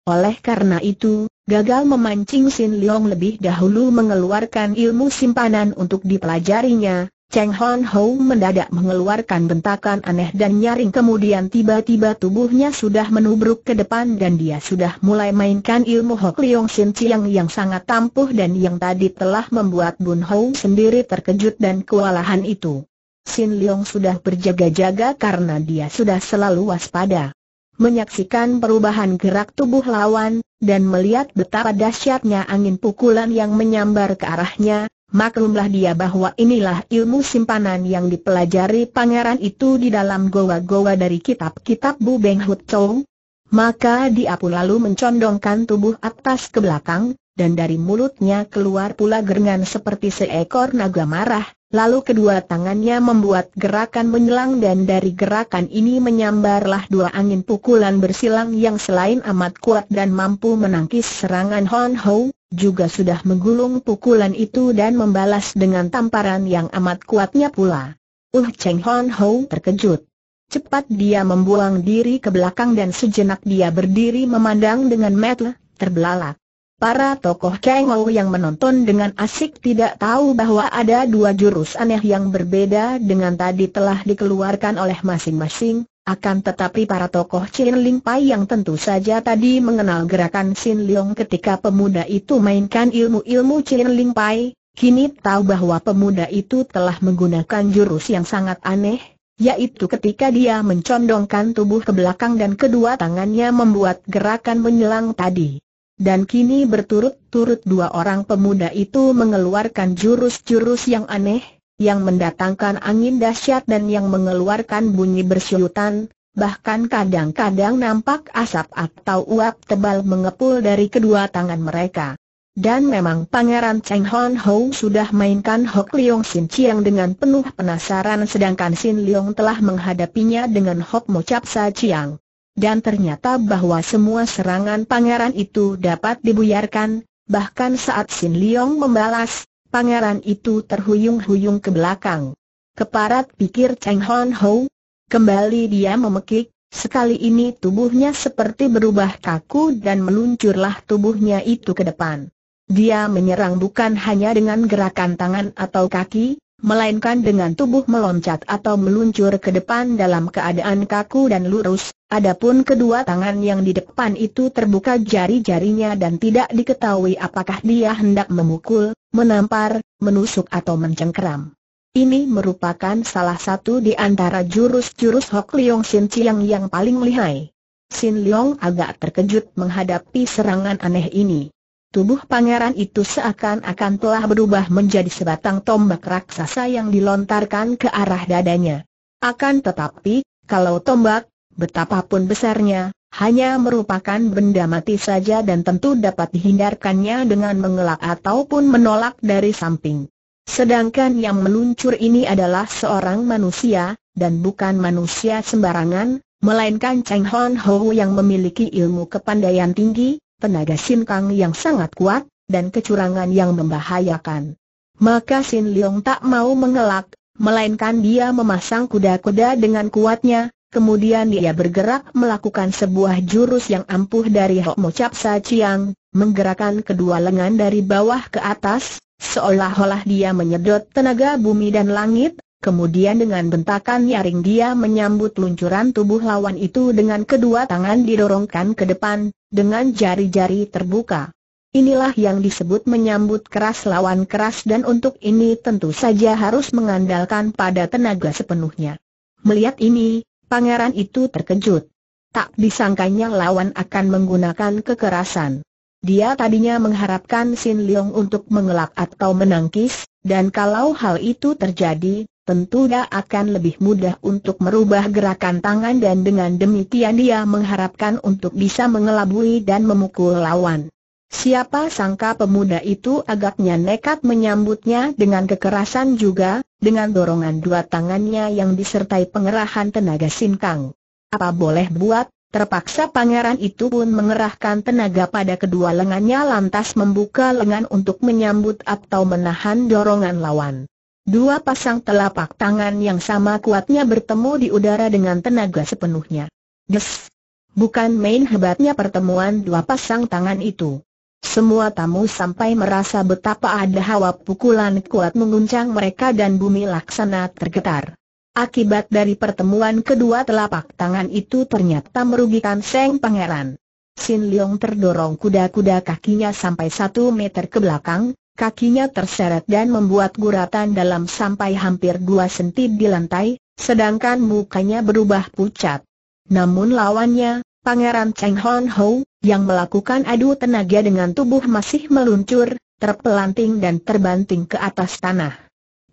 Oleh karena itu, gagal memancing Sin Leong lebih dahulu mengeluarkan ilmu simpanan untuk dipelajarinya, Cheng Hon Ho mendadak mengeluarkan bentakan aneh dan nyaring kemudian tiba-tiba tubuhnya sudah menubruk ke depan dan dia sudah mulai mainkan ilmu Hok Leong Sin Chiang yang sangat tampuh dan yang tadi telah membuat Bun Ho sendiri terkejut dan kewalahan itu. Sin Leong sudah berjaga-jaga karena dia sudah selalu waspada. Menyaksikan perubahan gerak tubuh lawan, dan melihat betapa dahsyatnya angin pukulan yang menyambar ke arahnya, Maklumlah dia bahwa inilah ilmu simpanan yang dipelajari pangeran itu di dalam goa-goa dari kitab-kitab Bu Beng Hut Chou. Maka dia pun lalu mencondongkan tubuh atas ke belakang, dan dari mulutnya keluar pula gerengan seperti seekor naga marah, Lalu kedua tangannya membuat gerakan menyelang dan dari gerakan ini menyambarlah dua angin pukulan bersilang yang selain amat kuat dan mampu menangkis serangan Hon Ho, juga sudah menggulung pukulan itu dan membalas dengan tamparan yang amat kuatnya pula. Uh Cheng Hon Ho terkejut. Cepat dia membuang diri ke belakang dan sejenak dia berdiri memandang dengan mata terbelalak. Para tokoh Kengou yang menonton dengan asik tidak tahu bahwa ada dua jurus aneh yang berbeda dengan tadi telah dikeluarkan oleh masing-masing, akan tetapi para tokoh Chin Ling Pai yang tentu saja tadi mengenal gerakan Sin liang ketika pemuda itu mainkan ilmu-ilmu Chin Ling Pai, kini tahu bahwa pemuda itu telah menggunakan jurus yang sangat aneh, yaitu ketika dia mencondongkan tubuh ke belakang dan kedua tangannya membuat gerakan menyelang tadi. Dan kini berturut-turut dua orang pemuda itu mengeluarkan jurus-jurus yang aneh, yang mendatangkan angin dahsyat dan yang mengeluarkan bunyi bersyutan, bahkan kadang-kadang nampak asap atau uap tebal mengepul dari kedua tangan mereka. Dan memang Pangeran Cheng Hon Ho sudah mainkan Hok Leong Sin Chiang dengan penuh penasaran sedangkan Sin Leong telah menghadapinya dengan Hok Mo Chap Sa Chiang dan ternyata bahwa semua serangan pangeran itu dapat dibuyarkan, bahkan saat Sin Leong membalas, pangeran itu terhuyung-huyung ke belakang. Keparat pikir Cheng Hon Ho, kembali dia memekik, sekali ini tubuhnya seperti berubah kaku dan meluncurlah tubuhnya itu ke depan. Dia menyerang bukan hanya dengan gerakan tangan atau kaki, melainkan dengan tubuh meloncat atau meluncur ke depan dalam keadaan kaku dan lurus, adapun kedua tangan yang di depan itu terbuka jari-jarinya dan tidak diketahui apakah dia hendak memukul, menampar, menusuk atau mencengkeram. Ini merupakan salah satu di antara jurus-jurus Hok Leong Sin Chiang yang paling lihai. Sin Leong agak terkejut menghadapi serangan aneh ini. Tubuh pangeran itu seakan-akan telah berubah menjadi sebatang tombak raksasa yang dilontarkan ke arah dadanya. Akan tetapi, kalau tombak, betapapun besarnya, hanya merupakan benda mati saja dan tentu dapat dihindarkannya dengan mengelak ataupun menolak dari samping. Sedangkan yang meluncur ini adalah seorang manusia, dan bukan manusia sembarangan, melainkan Cheng Hon Ho yang memiliki ilmu kepandaian tinggi, tenaga sin Kang yang sangat kuat, dan kecurangan yang membahayakan. Maka Sin Leong tak mau mengelak, melainkan dia memasang kuda-kuda dengan kuatnya, kemudian dia bergerak melakukan sebuah jurus yang ampuh dari Hok Mo Chap Sa Chiang, menggerakkan kedua lengan dari bawah ke atas, seolah-olah dia menyedot tenaga bumi dan langit, Kemudian dengan bentakan nyaring dia menyambut luncuran tubuh lawan itu dengan kedua tangan didorongkan ke depan, dengan jari-jari terbuka. Inilah yang disebut menyambut keras lawan keras dan untuk ini tentu saja harus mengandalkan pada tenaga sepenuhnya. Melihat ini, pangeran itu terkejut. Tak disangkanya lawan akan menggunakan kekerasan. Dia tadinya mengharapkan Sin Leong untuk mengelak atau menangkis, dan kalau hal itu terjadi, tentu dia akan lebih mudah untuk merubah gerakan tangan dan dengan demikian dia mengharapkan untuk bisa mengelabui dan memukul lawan. Siapa sangka pemuda itu agaknya nekat menyambutnya dengan kekerasan juga, dengan dorongan dua tangannya yang disertai pengerahan tenaga sinkang. Apa boleh buat, terpaksa pangeran itu pun mengerahkan tenaga pada kedua lengannya lantas membuka lengan untuk menyambut atau menahan dorongan lawan. Dua pasang telapak tangan yang sama kuatnya bertemu di udara dengan tenaga sepenuhnya. Des! Bukan main hebatnya pertemuan dua pasang tangan itu. Semua tamu sampai merasa betapa ada hawa pukulan kuat menguncang mereka dan bumi laksana tergetar. Akibat dari pertemuan kedua telapak tangan itu ternyata merugikan Seng Pangeran. Sin Leong terdorong kuda-kuda kakinya sampai satu meter ke belakang, kakinya terseret dan membuat guratan dalam sampai hampir dua senti di lantai, sedangkan mukanya berubah pucat. Namun lawannya, Pangeran Cheng Hon Ho, yang melakukan adu tenaga dengan tubuh masih meluncur, terpelanting dan terbanting ke atas tanah.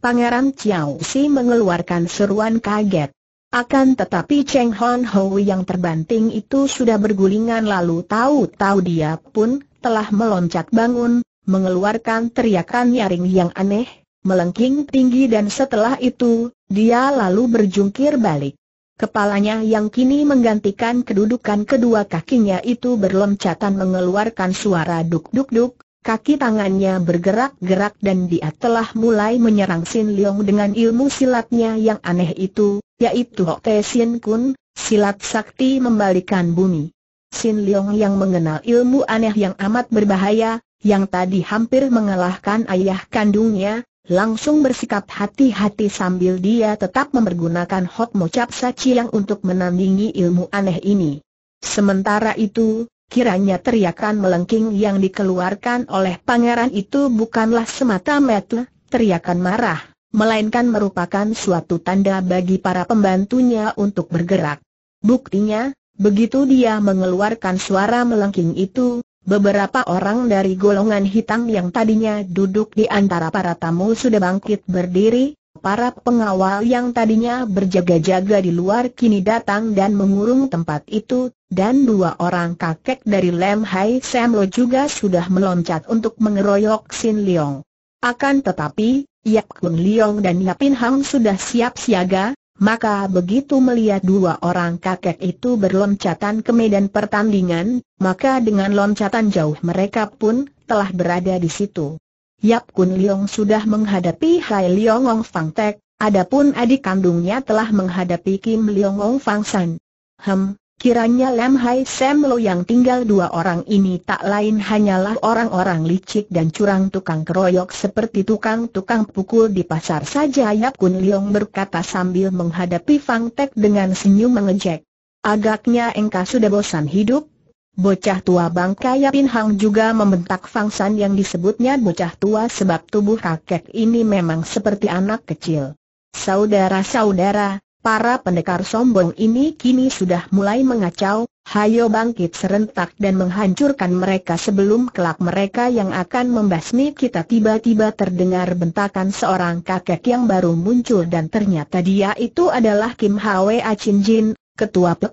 Pangeran Chiao Si mengeluarkan seruan kaget. Akan tetapi Cheng Hon Ho yang terbanting itu sudah bergulingan lalu tahu-tahu dia pun telah meloncat bangun, mengeluarkan teriakan nyaring yang aneh, melengking tinggi dan setelah itu, dia lalu berjungkir balik. Kepalanya yang kini menggantikan kedudukan kedua kakinya itu berloncatan mengeluarkan suara duk-duk-duk, kaki tangannya bergerak-gerak dan dia telah mulai menyerang Sin Leong dengan ilmu silatnya yang aneh itu, yaitu Hok Te Sin Kun, silat sakti membalikan bumi. Sin Leong yang mengenal ilmu aneh yang amat berbahaya, yang tadi hampir mengalahkan ayah kandungnya, langsung bersikap hati-hati sambil dia tetap mempergunakan Hot Mocap yang untuk menandingi ilmu aneh ini. Sementara itu, kiranya teriakan melengking yang dikeluarkan oleh pangeran itu bukanlah semata-mata teriakan marah, melainkan merupakan suatu tanda bagi para pembantunya untuk bergerak. Buktinya, begitu dia mengeluarkan suara melengking itu, Beberapa orang dari golongan hitam yang tadinya duduk di antara para tamu sudah bangkit berdiri, para pengawal yang tadinya berjaga-jaga di luar kini datang dan mengurung tempat itu, dan dua orang kakek dari Lem Hai Sam Lo juga sudah meloncat untuk mengeroyok Sin Leong. Akan tetapi, Yap Kun Leong dan Yapin Hang sudah siap siaga, maka begitu melihat dua orang kakek itu berloncatan ke medan pertandingan, maka dengan loncatan jauh mereka pun telah berada di situ. Yap Kun Leong sudah menghadapi Hai Leong Ong Fang Tek, adapun adik kandungnya telah menghadapi Kim Leong Ong Fang San. Hem, Kiranya Lam Hai Sam Lo yang tinggal dua orang ini tak lain hanyalah orang-orang licik dan curang tukang keroyok seperti tukang-tukang pukul di pasar saja Yap Kun Leong berkata sambil menghadapi Fang Tek dengan senyum mengejek. Agaknya engkau sudah bosan hidup? Bocah tua bangka Yapin Hang juga membentak Fang San yang disebutnya bocah tua sebab tubuh kakek ini memang seperti anak kecil. Saudara-saudara, Para pendekar sombong ini kini sudah mulai mengacau, hayo bangkit serentak dan menghancurkan mereka sebelum kelak mereka yang akan membasmi kita tiba-tiba terdengar bentakan seorang kakek yang baru muncul dan ternyata dia itu adalah Kim Hwa Chin Jin, ketua Pek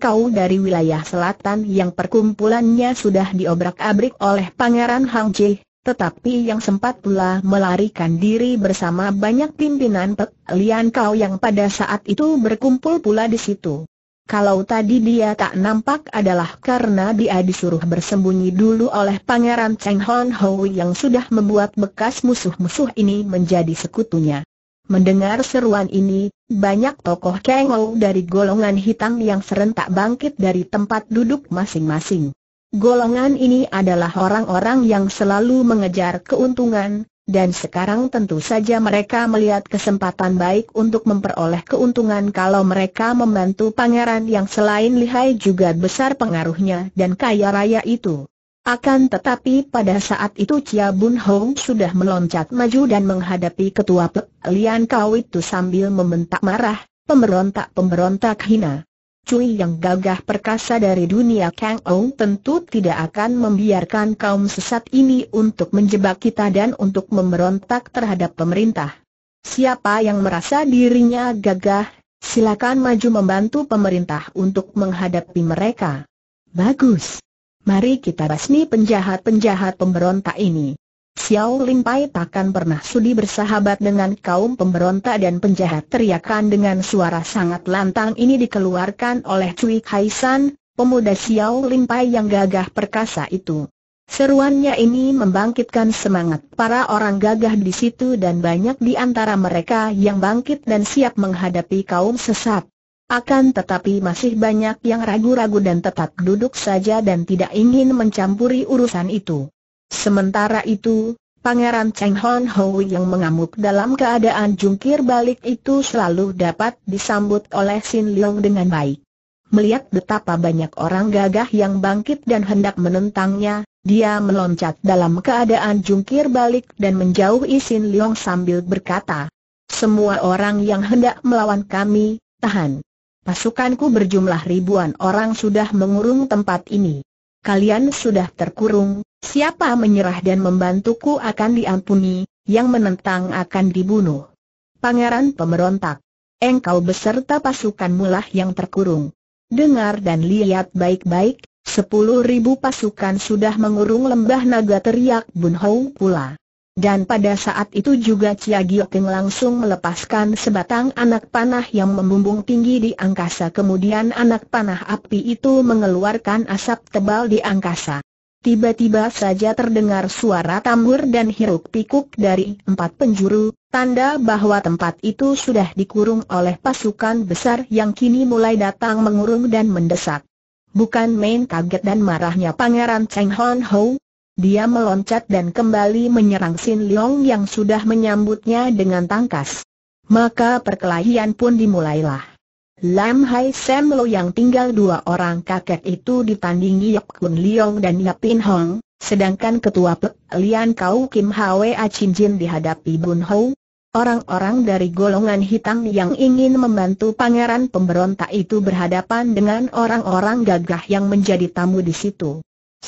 Kau dari wilayah selatan yang perkumpulannya sudah diobrak-abrik oleh Pangeran Hang Jih. Tetapi yang sempat pula melarikan diri bersama banyak pimpinan Pek Lian Kau yang pada saat itu berkumpul pula di situ. Kalau tadi dia tak nampak adalah karena dia disuruh bersembunyi dulu oleh Pangeran Cheng Hon Hou yang sudah membuat bekas musuh-musuh ini menjadi sekutunya. Mendengar seruan ini, banyak tokoh Cheng Ho dari golongan hitam yang serentak bangkit dari tempat duduk masing-masing. Golongan ini adalah orang-orang yang selalu mengejar keuntungan, dan sekarang tentu saja mereka melihat kesempatan baik untuk memperoleh keuntungan kalau mereka membantu pangeran yang selain lihai juga besar pengaruhnya dan kaya raya itu. Akan tetapi pada saat itu Chia Bun Hong sudah meloncat maju dan menghadapi ketua Pek Lian Kau itu sambil membentak marah, pemberontak-pemberontak hina. Cui yang gagah perkasa dari dunia Kang Ou tentu tidak akan membiarkan kaum sesat ini untuk menjebak kita dan untuk memberontak terhadap pemerintah. Siapa yang merasa dirinya gagah, silakan maju membantu pemerintah untuk menghadapi mereka. Bagus. Mari kita basmi penjahat-penjahat pemberontak ini. Xiao Lim Pai takkan pernah sudi bersahabat dengan kaum pemberontak dan penjahat teriakan dengan suara sangat lantang ini dikeluarkan oleh Cui Kai San, pemuda Xiao Lim Pai yang gagah perkasa itu. Seruannya ini membangkitkan semangat para orang gagah di situ dan banyak di antara mereka yang bangkit dan siap menghadapi kaum sesat. Akan tetapi masih banyak yang ragu-ragu dan tetap duduk saja dan tidak ingin mencampuri urusan itu. Sementara itu, Pangeran Cheng Hon Ho yang mengamuk dalam keadaan jungkir balik itu selalu dapat disambut oleh Sin Leong dengan baik. Melihat betapa banyak orang gagah yang bangkit dan hendak menentangnya, dia meloncat dalam keadaan jungkir balik dan menjauhi Sin Leong sambil berkata, Semua orang yang hendak melawan kami, tahan. Pasukanku berjumlah ribuan orang sudah mengurung tempat ini kalian sudah terkurung, siapa menyerah dan membantuku akan diampuni, yang menentang akan dibunuh. Pangeran pemberontak, engkau beserta pasukan mulah yang terkurung. Dengar dan lihat baik-baik, sepuluh ribu pasukan sudah mengurung lembah naga teriak Bun Hou pula. Dan pada saat itu juga Chia Giokin langsung melepaskan sebatang anak panah yang membumbung tinggi di angkasa kemudian anak panah api itu mengeluarkan asap tebal di angkasa. Tiba-tiba saja terdengar suara tambur dan hiruk-pikuk dari empat penjuru, tanda bahwa tempat itu sudah dikurung oleh pasukan besar yang kini mulai datang mengurung dan mendesak. Bukan main kaget dan marahnya Pangeran Cheng Hon Ho, dia meloncat dan kembali menyerang Sin Leong yang sudah menyambutnya dengan tangkas. Maka perkelahian pun dimulailah. Lam Hai Sam Lo yang tinggal dua orang kakek itu ditandingi Yap Kun Leong dan Yap Pin Hong, sedangkan ketua Pek Lian Kau Kim Hwe A Chin Jin dihadapi Bun Ho. Orang-orang dari golongan hitam yang ingin membantu pangeran pemberontak itu berhadapan dengan orang-orang gagah yang menjadi tamu di situ.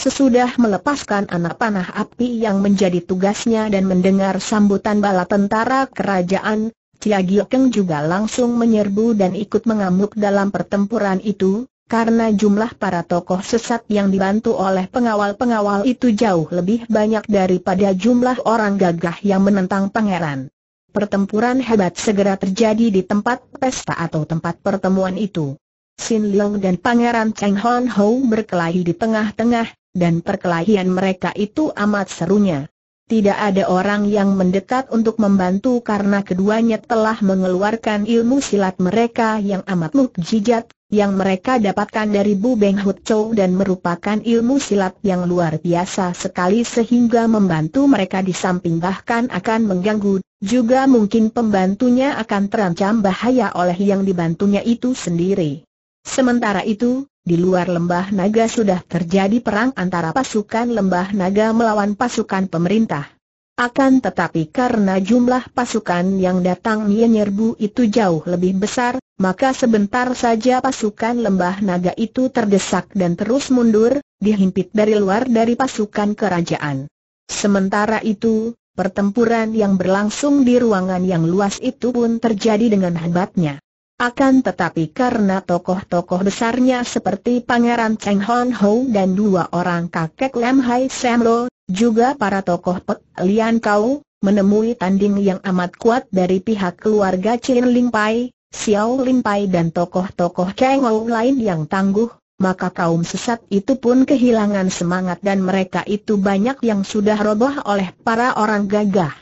Sesudah melepaskan anak panah api yang menjadi tugasnya dan mendengar sambutan bala tentara kerajaan, Cia Giokeng juga langsung menyerbu dan ikut mengamuk dalam pertempuran itu, karena jumlah para tokoh sesat yang dibantu oleh pengawal-pengawal itu jauh lebih banyak daripada jumlah orang gagah yang menentang pangeran. Pertempuran hebat segera terjadi di tempat pesta atau tempat pertemuan itu. Sin Leong dan Pangeran Cheng Hon Ho berkelahi di tengah-tengah, dan perkelahian mereka itu amat serunya. Tidak ada orang yang mendekat untuk membantu karena keduanya telah mengeluarkan ilmu silat mereka yang amat mukjizat, yang mereka dapatkan dari Bu Beng Hut Chow dan merupakan ilmu silat yang luar biasa sekali sehingga membantu mereka di samping bahkan akan mengganggu, juga mungkin pembantunya akan terancam bahaya oleh yang dibantunya itu sendiri. Sementara itu, di luar lembah naga sudah terjadi perang antara pasukan lembah naga melawan pasukan pemerintah. Akan tetapi karena jumlah pasukan yang datang menyerbu itu jauh lebih besar, maka sebentar saja pasukan lembah naga itu terdesak dan terus mundur, dihimpit dari luar dari pasukan kerajaan. Sementara itu, pertempuran yang berlangsung di ruangan yang luas itu pun terjadi dengan hebatnya. Akan tetapi karena tokoh-tokoh besarnya seperti Pangeran Cheng Hon Ho dan dua orang kakek Lam Hai Sam Lo, juga para tokoh Pek Lian Kau, menemui tanding yang amat kuat dari pihak keluarga Chin Ling Pai, Xiao Ling Pai dan tokoh-tokoh Cheng Ou lain yang tangguh, maka kaum sesat itu pun kehilangan semangat dan mereka itu banyak yang sudah roboh oleh para orang gagah.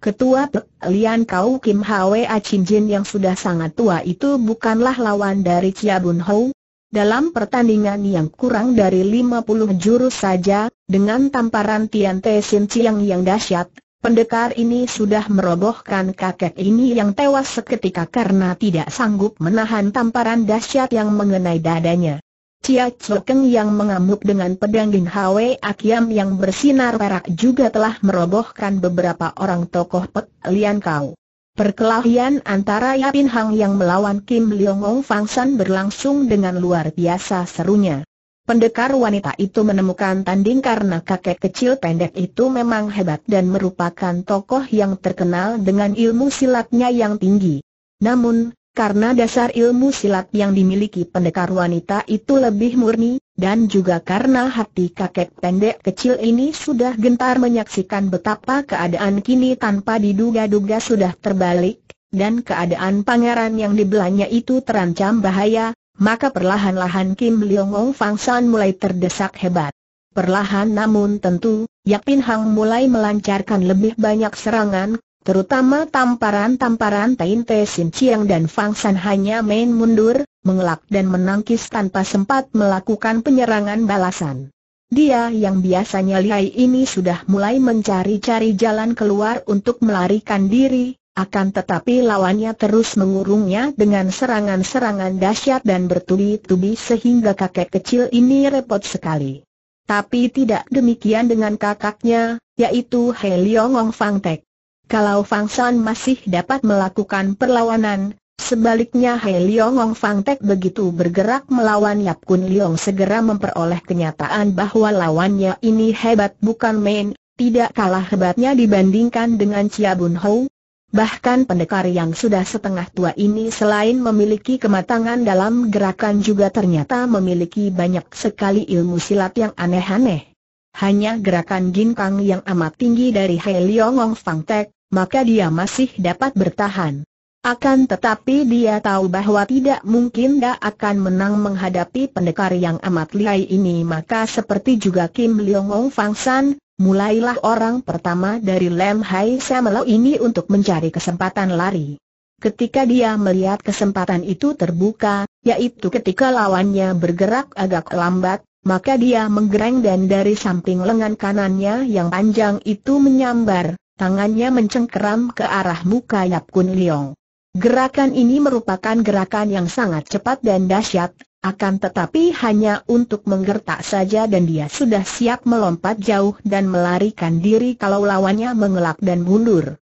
Ketua Pek Lian Kau Kim Hwa Chin Jin yang sudah sangat tua itu bukanlah lawan dari Chia Bun Ho. Dalam pertandingan yang kurang dari 50 jurus saja, dengan tamparan Tian Te Sin Chiang yang dahsyat, pendekar ini sudah merobohkan kakek ini yang tewas seketika karena tidak sanggup menahan tamparan dahsyat yang mengenai dadanya. Cia Chokeng yang mengamuk dengan pedang Din Hwe Akiam yang bersinar perak juga telah merobohkan beberapa orang tokoh Pek Lian Kau. Perkelahian antara Yapin Hang yang melawan Kim Leong Ong Fang San berlangsung dengan luar biasa serunya. Pendekar wanita itu menemukan tanding karena kakek kecil pendek itu memang hebat dan merupakan tokoh yang terkenal dengan ilmu silatnya yang tinggi. Namun, karena dasar ilmu silat yang dimiliki pendekar wanita itu lebih murni, dan juga karena hati kakek pendek kecil ini sudah gentar menyaksikan betapa keadaan kini tanpa diduga-duga sudah terbalik, dan keadaan pangeran yang dibelanya itu terancam bahaya, maka perlahan-lahan Kim Leong Ong Fang San mulai terdesak hebat. Perlahan namun tentu, Yapin Hang mulai melancarkan lebih banyak serangan, Terutama tamparan-tamparan Tain Te Sin Chiang dan Fang San hanya main mundur, mengelak dan menangkis tanpa sempat melakukan penyerangan balasan. Dia yang biasanya lihai ini sudah mulai mencari-cari jalan keluar untuk melarikan diri, akan tetapi lawannya terus mengurungnya dengan serangan-serangan dahsyat dan bertubi-tubi sehingga kakek kecil ini repot sekali. Tapi tidak demikian dengan kakaknya, yaitu He Ong Fang Tek. Kalau Fang San masih dapat melakukan perlawanan, sebaliknya He Liong Ong Fang Tek begitu bergerak melawan Yap Kun Liong segera memperoleh kenyataan bahwa lawannya ini hebat bukan main, tidak kalah hebatnya dibandingkan dengan Chia Bun Ho. Bahkan pendekar yang sudah setengah tua ini selain memiliki kematangan dalam gerakan juga ternyata memiliki banyak sekali ilmu silat yang aneh-aneh. Hanya gerakan ginkang yang amat tinggi dari He Liong Ong Fang Tek, maka dia masih dapat bertahan. Akan tetapi dia tahu bahwa tidak mungkin dia akan menang menghadapi pendekar yang amat lihai ini maka seperti juga Kim Leong Ong Fang San, mulailah orang pertama dari Lem Hai Samelo ini untuk mencari kesempatan lari. Ketika dia melihat kesempatan itu terbuka, yaitu ketika lawannya bergerak agak lambat, maka dia menggereng dan dari samping lengan kanannya yang panjang itu menyambar, Tangannya mencengkeram ke arah muka Yap Kun Leong. Gerakan ini merupakan gerakan yang sangat cepat dan dahsyat, akan tetapi hanya untuk menggertak saja dan dia sudah siap melompat jauh dan melarikan diri kalau lawannya mengelak dan mundur.